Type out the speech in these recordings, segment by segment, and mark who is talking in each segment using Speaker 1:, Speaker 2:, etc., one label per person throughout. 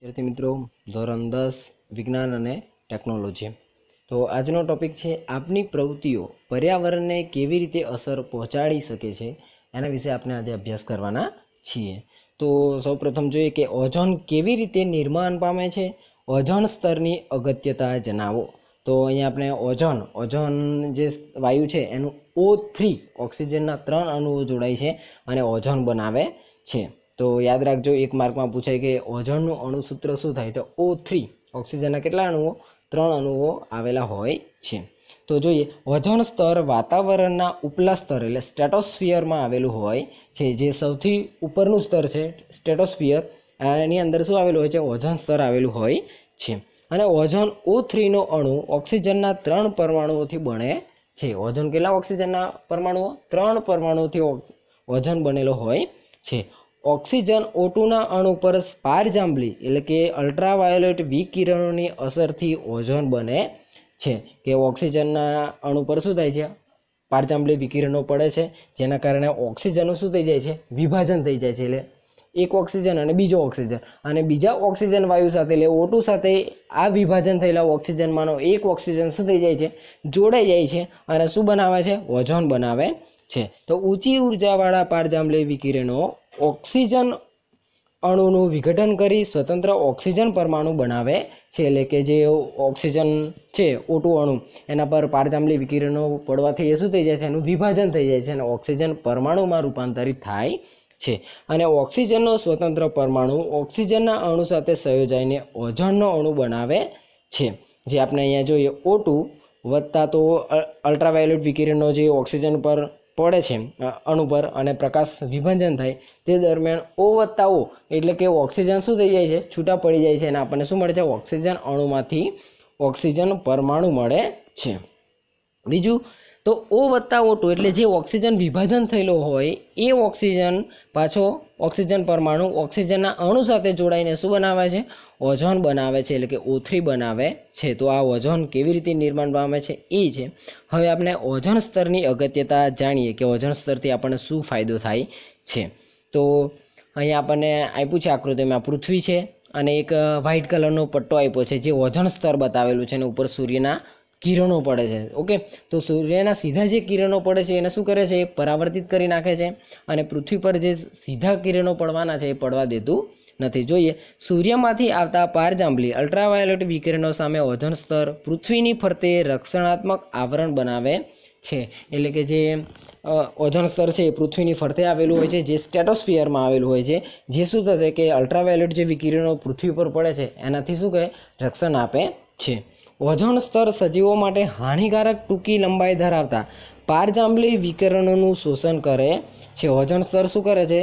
Speaker 1: વિદ્યાર્થી મિત્રો ધોરણ દસ વિજ્ઞાન અને ટેકનોલોજી તો આજનો ટોપિક છે આપની પ્રવૃત્તિઓ પર્યાવરણને કેવી રીતે અસર પહોંચાડી શકે છે એના વિશે આપણે આજે અભ્યાસ કરવાના છીએ તો સૌપ્રથમ જોઈએ કે ઓઝોન કેવી રીતે નિર્માણ પામે છે ઓઝોન સ્તરની અગત્યતા જણાવો તો અહીંયા આપણે ઓઝોન ઓઝોન જે વાયુ છે એનું ઓ થ્રી ઓક્સિજનના ત્રણ અણુઓ જોડાય છે અને ઓઝોન બનાવે છે તો યાદ રાખજો એક માર્કમાં પૂછાય કે ઓઝોનનું અણુસૂત્ર શું થાય તો ઓ થ્રી ઓક્સિજનના કેટલા અણુઓ ત્રણ અણુઓ આવેલા હોય છે તો જોઈએ ઓઝોન સ્તર વાતાવરણના ઉપલા સ્તર એટલે સ્ટેટોસ્ફિયરમાં આવેલું હોય છે જે સૌથી ઉપરનું સ્તર છે સ્ટેટોસ્ફિયર એની અંદર શું આવેલું હોય છે ઓઝોન સ્તર આવેલું હોય છે અને ઓઝોન ઓ થ્રીનો અણુ ઓક્સિજનના ત્રણ પરમાણુઓથી બને છે ઓઝોન કેટલા ઓક્સિજનના પરમાણુઓ ત્રણ પરમાણુઓથી ઓઝોન બનેલો હોય છે ઓક્સિજન ઓટુના અણુ પર સ્પાર જાંબલી એટલે કે અલ્ટ્રાવાયોલેટ વિકિરણોની અસરથી ઓઝોન બને છે કે ઓક્સિજનના અણુ પર શું થાય છે પારજાંબલી વિકિરણો પડે છે જેના કારણે ઓક્સિજનનું શું થઈ જાય છે વિભાજન થઈ જાય છે એટલે એક ઓક્સિજન અને બીજો ઓક્સિજન અને બીજા ઓક્સિજન વાયુ સાથે એટલે ઓટુ સાથે આ વિભાજન થયેલા ઓક્સિજનમાંનો એક ઓક્સિજન શું થઈ જાય છે જોડાઈ જાય છે અને શું બનાવે છે ઓઝોન બનાવે છે તો ઊંચી ઉર્જાવાળા પારજાંબલી વિકિરણો ઓક્સિજન અણુનું વિઘટન કરી સ્વતંત્ર ઓક્સિજન પરમાણુ બનાવે છે એટલે કે જે ઓક્સિજન છે ઓટુ અણુ એના પર પારજાંબલી વિકિરણો પડવાથી એ શું થઈ જાય છે એનું વિભાજન થઈ જાય છે અને ઓક્સિજન પરમાણુમાં રૂપાંતરિત થાય છે અને ઓક્સિજનનો સ્વતંત્ર પરમાણુ ઓક્સિજનના અણુ સાથે સંયોજાઈને ઓઝોનનો અણુ બનાવે છે જે આપણે અહીંયા જોઈએ ઓટુ વધતા તો અલ્ટ્રાવાયોલેટ વિકિરણનો જે ઓક્સિજન પર પડે છે અણુ પર અને પ્રકાશ વિભાજન થાય તે દરમિયાન ઓવત્તાઓ એટલે કે ઓક્સિજન શું થઈ જાય છે છૂટા પડી જાય છે અને આપણને શું મળે છે ઓક્સિજન અણુમાંથી ઓક્સિજન પરમાણુ મળે છે બીજું તો ઓ વત્તા ઓ ટુ એટલે જે ઓક્સિજન વિભાજન થયેલો હોય એ ઓક્સિજન પાછો ઓક્સિજન પરમાણુ ઓક્સિજનના અણુ સાથે જોડાઈને શું બનાવે છે ઓઝોન બનાવે છે એટલે કે ઓ થ્રી બનાવે છે તો આ ઓઝોન કેવી રીતે નિર્માણ પામે છે એ છે હવે આપણે ઓઝોન સ્તરની અગત્યતા જાણીએ કે ઓઝોન સ્તરથી આપણને શું ફાયદો થાય છે તો અહીંયા આપણને આપ્યું છે આકૃતિમાં પૃથ્વી છે અને એક વ્હાઇટ કલરનો પટ્ટો આપ્યો છે જે ઓઝોન સ્તર બતાવેલું છે અને ઉપર સૂર્યના કિરણો પડે છે ઓકે તો સૂર્યના સીધા જે કિરણો પડે છે એને શું કરે છે એ પરાવર્તિત કરી નાખે છે અને પૃથ્વી પર જે સીધા કિરણો પડવાના છે એ પડવા દેતું નથી જોઈએ સૂર્યમાંથી આવતા પારજાંબલી અલ્ટ્રાવાયોલેટ વિકિરણો સામે ઓઝોન સ્તર પૃથ્વીની ફરતે રક્ષણાત્મક આવરણ બનાવે છે એટલે કે જે ઓઝોન સ્તર છે એ પૃથ્વીની ફરતે આવેલું હોય છે જે સ્ટેટોસ્ફિયરમાં આવેલું હોય છે જે શું થશે કે અલ્ટ્રાવાયોલેટ જે વિકિરણો પૃથ્વી પર પડે છે એનાથી શું કહે રક્ષણ આપે છે ઓઝોન સ્તર સજીવો માટે હાનિકારક ટૂંકી લંબાઈ ધરાવતા પારજાંબલી વિકિરણોનું શોષણ કરે છે ઓઝોન સ્તર શું કરે છે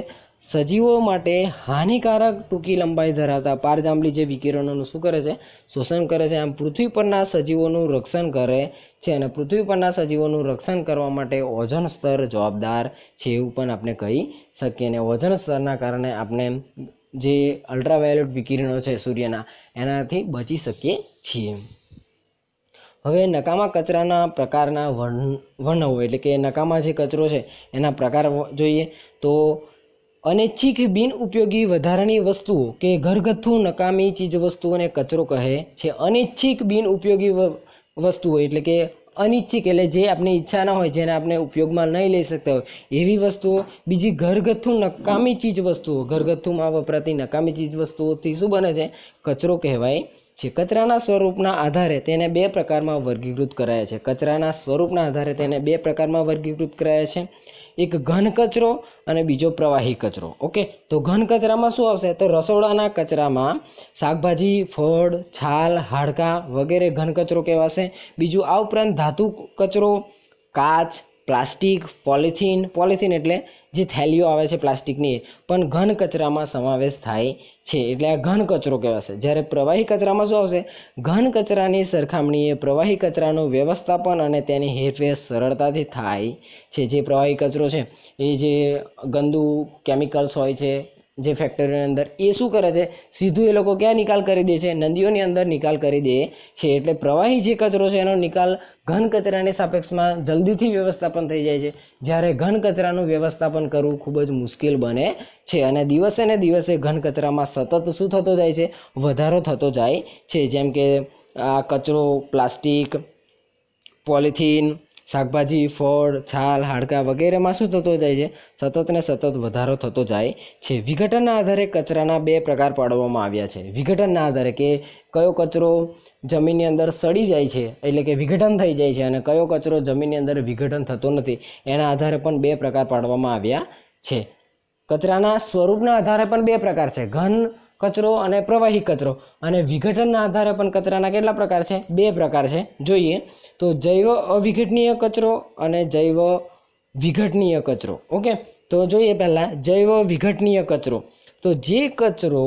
Speaker 1: સજીવો માટે હાનિકારક ટૂંકી લંબાઈ ધરાવતા પારજાંબલી જે વિકિરણોનું શું કરે છે શોષણ કરે છે આમ પૃથ્વી પરના સજીવોનું રક્ષણ કરે છે અને પૃથ્વી પરના સજીવોનું રક્ષણ કરવા માટે ઓઝોન સ્તર જવાબદાર છે એવું પણ આપણે કહી શકીએ અને ઓઝોન સ્તરના કારણે આપણે જે અલ્ટ્રાવાયોલેટ વિકિરણો છે સૂર્યના એનાથી બચી શકીએ છીએ હવે નકામા કચરાના પ્રકારના વર્ણ વર્ણવો એટલે કે નકામા જે કચરો છે એના પ્રકાર જોઈએ તો અનૈચ્છિક બિનઉપયોગી વધારાની વસ્તુઓ કે ઘરગથ્થુ નકામી ચીજવસ્તુઓને કચરો કહે છે અનિચ્છિક બિનઉપયોગી વસ્તુઓ એટલે કે અનિચ્છિક એટલે જે આપણે ઈચ્છા ના હોય જેને આપણે ઉપયોગમાં નહીં લઈ શકતા હોય એવી વસ્તુઓ બીજી ઘરગથ્થુ નકામી ચીજ વસ્તુઓ ઘરગથ્થુમાં વપરાતી નકામી ચીજ વસ્તુઓથી શું બને છે કચરો કહેવાય જે કચરાના સ્વરૂપના આધારે તેને બે પ્રકારમાં વર્ગીકૃત કરાયા છે કચરાના સ્વરૂપના આધારે તેને બે પ્રકારમાં વર્ગીકૃત કરાયા છે એક ઘન કચરો અને બીજો પ્રવાહી કચરો ઓકે તો ઘન કચરામાં શું આવશે તો રસોડાના કચરામાં શાકભાજી ફળ છાલ હાડકાં વગેરે ઘન કચરો કહેવાશે બીજું આ ઉપરાંત ધાતુ કચરો કાચ પ્લાસ્ટિક પોલિથીન પોલિથીન એટલે જે થેલીઓ આવે છે પ્લાસ્ટિકની પણ ઘન કચરામાં સમાવેશ થાય છે એટલે આ ઘન કચરો કહેવાશે જ્યારે પ્રવાહી કચરામાં શું આવશે ઘન કચરાની સરખામણીએ પ્રવાહી કચરાનું વ્યવસ્થાપન અને તેની હેરફેર સરળતાથી થાય છે જે પ્રવાહી કચરો છે એ જે ગંદુ કેમિકલ્સ હોય છે જે ફેક્ટરીની અંદર એ શું કરે છે સીધું એ લોકો ક્યાં નિકાલ કરી દે છે નદીઓની અંદર નિકાલ કરી દે છે એટલે પ્રવાહી જે કચરો છે એનો નિકાલ ઘન કચરાની સાપેક્ષમાં જલ્દીથી વ્યવસ્થાપન થઈ જાય છે જ્યારે ઘન કચરાનું વ્યવસ્થાપન કરવું ખૂબ જ મુશ્કેલ બને છે અને દિવસે ને દિવસે ઘન કચરામાં સતત શું થતો જાય છે વધારો થતો જાય છે જેમ કે આ કચરો પ્લાસ્ટિક પોલિથિન શાકભાજી ફળ છાલ હાડકાં વગેરેમાં શું થતો જાય છે સતત ને સતત વધારો થતો જાય છે વિઘટનના આધારે કચરાના બે પ્રકાર પાડવામાં આવ્યા છે વિઘટનના આધારે કે કયો કચરો જમીનની અંદર સડી જાય છે એટલે કે વિઘટન થઈ જાય છે અને કયો કચરો જમીનની અંદર વિઘટન થતો નથી એના આધારે પણ બે પ્રકાર પાડવામાં આવ્યા છે કચરાના સ્વરૂપના આધારે પણ બે પ્રકાર છે ઘન કચરો અને પ્રવાહી કચરો અને વિઘટનના આધારે પણ કચરાના કેટલા પ્રકાર છે બે પ્રકાર છે જોઈએ તો જૈવ અવિઘટનીય કચરો અને જૈવ વિઘટનીય કચરો ઓકે તો જોઈએ પહેલાં જૈવ વિઘટનીય કચરો તો જે કચરો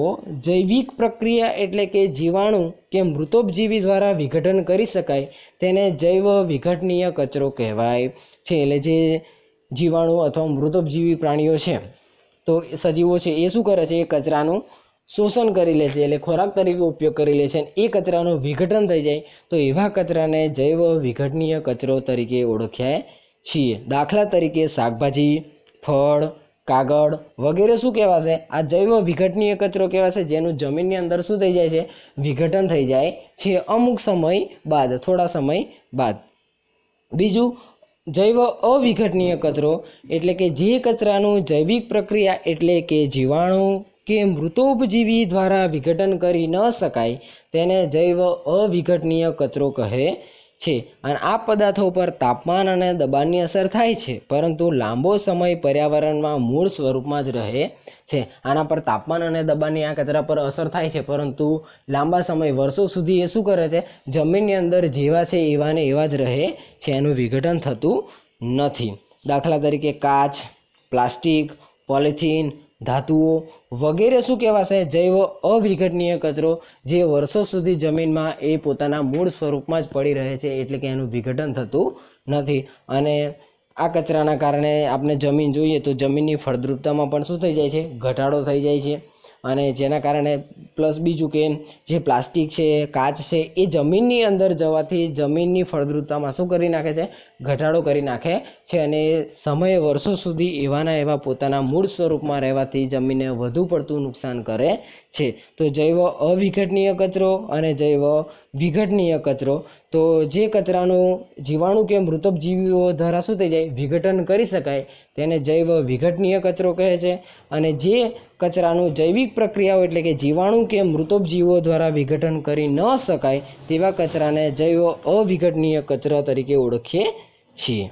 Speaker 1: જૈવિક પ્રક્રિયા એટલે કે જીવાણુ કે મૃતોપજીવી દ્વારા વિઘટન કરી શકાય તેને જૈવ વિઘટનીય કચરો કહેવાય છે એટલે જે જીવાણુ અથવા મૃતોપજીવી પ્રાણીઓ છે તો સજીવો છે એ શું કરે છે એ કચરાનું શોષણ કરી લે છે એટલે ખોરાક તરીકે ઉપયોગ કરી લે છે અને એ કચરાનું વિઘટન થઈ જાય તો એવા કચરાને જૈવ વિઘટનીય કચરો તરીકે ઓળખ્યા છીએ દાખલા તરીકે શાકભાજી ફળ કાગળ વગેરે શું કહેવાશે આ જૈવ વિઘટનીય કચરો કહેવાશે જેનું જમીનની અંદર શું થઈ જાય છે વિઘટન થઈ જાય છે અમુક સમય બાદ થોડા સમય બાદ બીજું જૈવ અવિઘટનીય કચરો એટલે કે જે કચરાનું જૈવિક પ્રક્રિયા એટલે કે જીવાણુ કે મૃતોપજીવી દ્વારા વિઘટન કરી ન શકાય તેને જૈવ અવિઘટનીય કચરો કહે છે અને આ પદાર્થો પર તાપમાન અને દબાણની અસર થાય છે પરંતુ લાંબો સમય પર્યાવરણમાં મૂળ સ્વરૂપમાં જ રહે છે આના પર તાપમાન અને દબાણની આ કચરા પર અસર થાય છે પરંતુ લાંબા સમય વર્ષો સુધી એ શું કરે છે જમીનની અંદર જેવા છે એવા ને એવા જ રહે છે એનું વિઘટન થતું નથી દાખલા તરીકે કાચ પ્લાસ્ટિક પોલિથીન ધાતુઓ વગેરે શું કહેવાશે જૈવ અવિઘટનીય કચરો જે વર્ષો સુધી જમીનમાં એ પોતાના મૂળ સ્વરૂપમાં જ પડી રહે છે એટલે કે એનું વિઘટન થતું નથી અને આ કચરાના કારણે આપણે જમીન જોઈએ તો જમીનની ફળદ્રુપતામાં પણ શું થઈ જાય છે ઘટાડો થઈ જાય છે અને જેના કારણે પ્લસ બીજું કે જે પ્લાસ્ટિક છે કાચ છે એ જમીનની અંદર જવાથી જમીનની ફળદ્રુપતામાં શું કરી નાખે છે ઘટાડો કરી નાખે છે અને સમયે વર્ષો સુધી એવાના એવા પોતાના મૂળ સ્વરૂપમાં રહેવાથી જમીનને વધુ પડતું નુકસાન કરે છે તો જૈવ અવિઘટનીય કચરો અને જૈવ વિઘટનીય કચરો તો જે કચરાનું જીવાણુ કે મૃતકજીવીઓ દ્વારા શું થઈ જાય વિઘટન કરી શકાય તેને જૈવ વિઘટનીય કચરો કહે છે અને જે કચરાનું જૈવિક પ્રક્રિયાઓ એટલે કે જીવાણુ કે મૃતકજીવો દ્વારા વિઘટન કરી ન શકાય તેવા કચરાને જૈવ અવિઘટનીય કચરા તરીકે ઓળખીએ છીએ